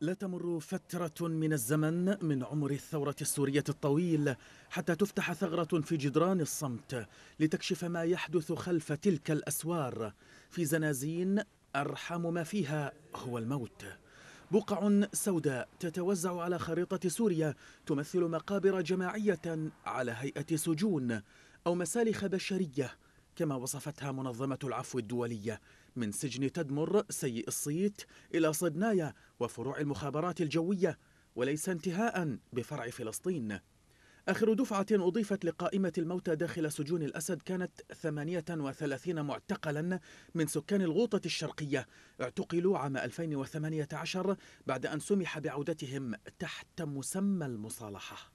لا تمر فترة من الزمن من عمر الثورة السورية الطويل حتى تفتح ثغرة في جدران الصمت لتكشف ما يحدث خلف تلك الأسوار في زنازين أرحم ما فيها هو الموت بقع سوداء تتوزع على خريطة سوريا تمثل مقابر جماعية على هيئة سجون أو مسالخ بشرية كما وصفتها منظمة العفو الدولية من سجن تدمر سيء الصيت إلى صدنايا وفروع المخابرات الجوية وليس انتهاء بفرع فلسطين آخر دفعة أضيفت لقائمة الموتى داخل سجون الأسد كانت 38 معتقلا من سكان الغوطة الشرقية اعتقلوا عام 2018 بعد أن سمح بعودتهم تحت مسمى المصالحة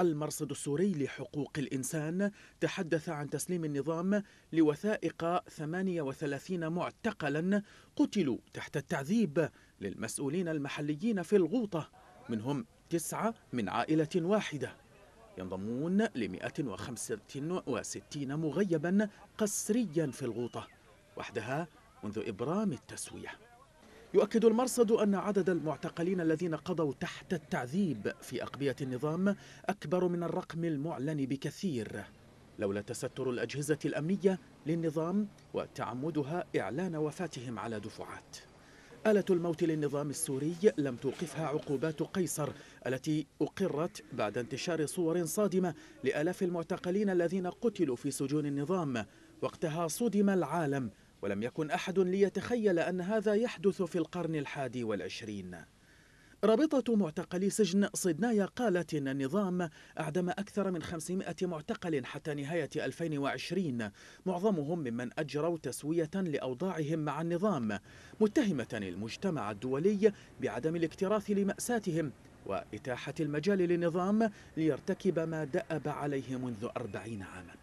المرصد السوري لحقوق الإنسان تحدث عن تسليم النظام لوثائق 38 معتقلا قتلوا تحت التعذيب للمسؤولين المحليين في الغوطة منهم تسعة من عائلة واحدة ينضمون ل 165 مغيبا قسريا في الغوطة وحدها منذ إبرام التسوية يؤكد المرصد أن عدد المعتقلين الذين قضوا تحت التعذيب في أقبية النظام أكبر من الرقم المعلن بكثير لولا تستر الأجهزة الأمنية للنظام وتعمدها إعلان وفاتهم على دفعات آلة الموت للنظام السوري لم توقفها عقوبات قيصر التي أقرت بعد انتشار صور صادمة لآلاف المعتقلين الذين قتلوا في سجون النظام وقتها صدم العالم ولم يكن أحد ليتخيل أن هذا يحدث في القرن الحادي والعشرين رابطة معتقلي سجن صيدنايا قالت إن النظام أعدم أكثر من 500 معتقل حتى نهاية 2020 معظمهم ممن أجروا تسوية لأوضاعهم مع النظام متهمة المجتمع الدولي بعدم الاكتراث لمأساتهم وإتاحة المجال للنظام ليرتكب ما دأب عليه منذ أربعين عاماً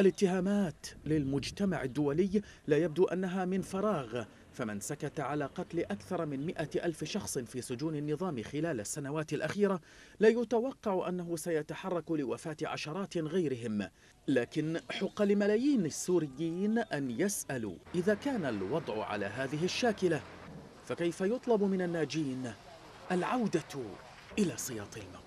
الاتهامات للمجتمع الدولي لا يبدو أنها من فراغ فمن سكت على قتل أكثر من مئة ألف شخص في سجون النظام خلال السنوات الأخيرة لا يتوقع أنه سيتحرك لوفاة عشرات غيرهم لكن حق لملايين السوريين أن يسألوا إذا كان الوضع على هذه الشاكلة فكيف يطلب من الناجين العودة إلى صياط الموت